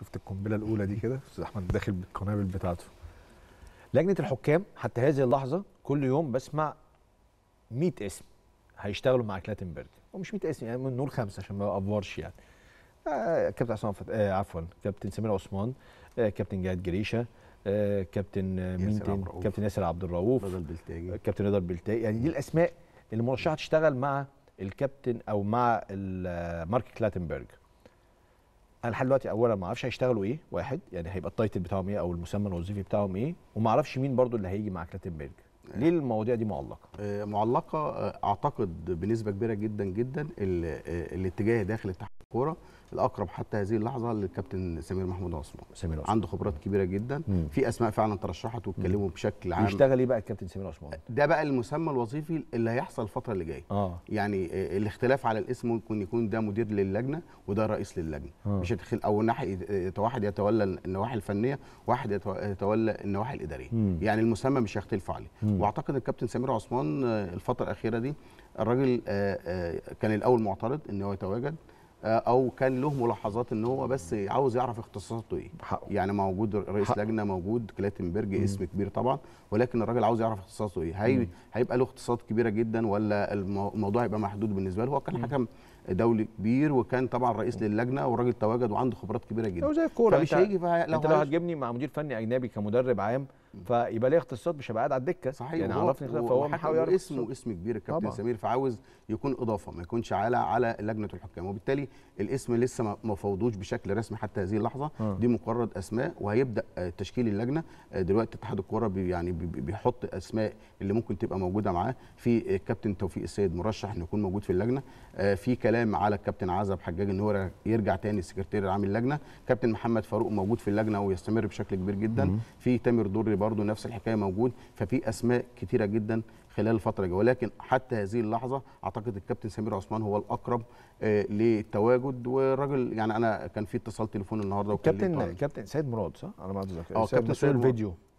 شفت القنبله الاولى دي كده استاذ احمد داخل بالقنابل بتاعته لجنه الحكام حتى هذه اللحظه كل يوم بسمع 100 اسم هيشتغلوا مع كلاتنبرج ومش 100 اسم يعني نقول خمسه عشان ما افورش يعني آه كابتن عصام فت... آه عفوا كابتن سمير عثمان آه كابتن جهاد جريشه آه كابتن آه مين كابتن ياسر عبد الرؤوف رضا البلتاجي كابتن رضا البلتاجي يعني دي الاسماء اللي مرشحه تشتغل مع الكابتن او مع آه، مارك كلاتنبرج انا لحد دلوقتي اولا ما اعرفش هيشتغلوا ايه واحد يعني هيبقى التايتل بتاعهم ايه او المسمى الوظيفي بتاعهم ايه وما اعرفش مين برضو اللي هيجي مع كلاتنبرج ليه المواضيع دي معلقه؟ آه، معلقه آه، اعتقد بنسبه كبيره جدا جدا آه، الاتجاه داخل اتحاد الكوره الاقرب حتى هذه اللحظه للكابتن سمير محمود عثمان سمير عثمان عنده خبرات كبيره جدا مم. في اسماء فعلا ترشحت واتكلموا بشكل عام بيشتغل ايه بقى الكابتن سمير عثمان ده بقى المسمى الوظيفي اللي هيحصل الفتره اللي جايه آه. يعني الاختلاف على الاسم ممكن يكون ده مدير للجنه وده رئيس للجنه آه. مش هتخل او ناحيه واحد يتولى النواحي الفنيه واحد يتولى النواحي الاداريه مم. يعني المسمى مش هيختلفوا عليه واعتقد الكابتن سمير عثمان آه، الفتره الاخيره دي الراجل آه، آه، كان الاول معترض ان هو يتواجد او كان له ملاحظات ان هو بس عاوز يعرف اختصاصاته ايه حقه. يعني موجود رئيس حق. لجنه موجود كلاتنبرج اسم كبير طبعا ولكن الراجل عاوز يعرف اختصاصه ايه هي... هيبقى له اختصاصات كبيره جدا ولا الموضوع هيبقى محدود بالنسبه له هو كان حكم دولي كبير وكان طبعا رئيس للجنه والراجل تواجد وعنده خبرات كبيره جدا لو زي الكوره انت, هيجي انت لو هتجيبني مع مدير فني اجنبي كمدرب عام فيبقى ليه اختصاصات مش هبقى قاعد على الدكه صحيح يعني عرفني فهو محاول يعرف اسمه اسم كبير الكابتن طبعا. سمير فعاوز يكون اضافه ما يكونش على على لجنه الحكام وبالتالي الاسم لسه ما فوضوش بشكل رسمي حتى هذه اللحظه م. آه. دي مجرد اسماء وهيبدا تشكيل اللجنه آه، دلوقتي اتحاد الكوره بي يعني بيحط اسماء اللي ممكن تبقى موجوده معاه في الكابتن آه، توفيق السيد مرشح انه يكون موجود في اللجنه في كلام على الكابتن عزب حجاج ان هو يرجع تاني سكرتير العام اللجنه كابتن محمد فاروق موجود في اللجنه ويستمر بشكل كبير جدا م. في تامر دري برضو نفس الحكايه موجود ففي اسماء كتيره جدا خلال الفتره الجايه ولكن حتى هذه اللحظه اعتقد الكابتن سمير عثمان هو الاقرب آه، للتواجد والراجل يعني انا كان في اتصال تليفون النهارده كابتن كابتن سيد مراد صح؟ انا ما اتذكر اه كابتن سيد الفيديو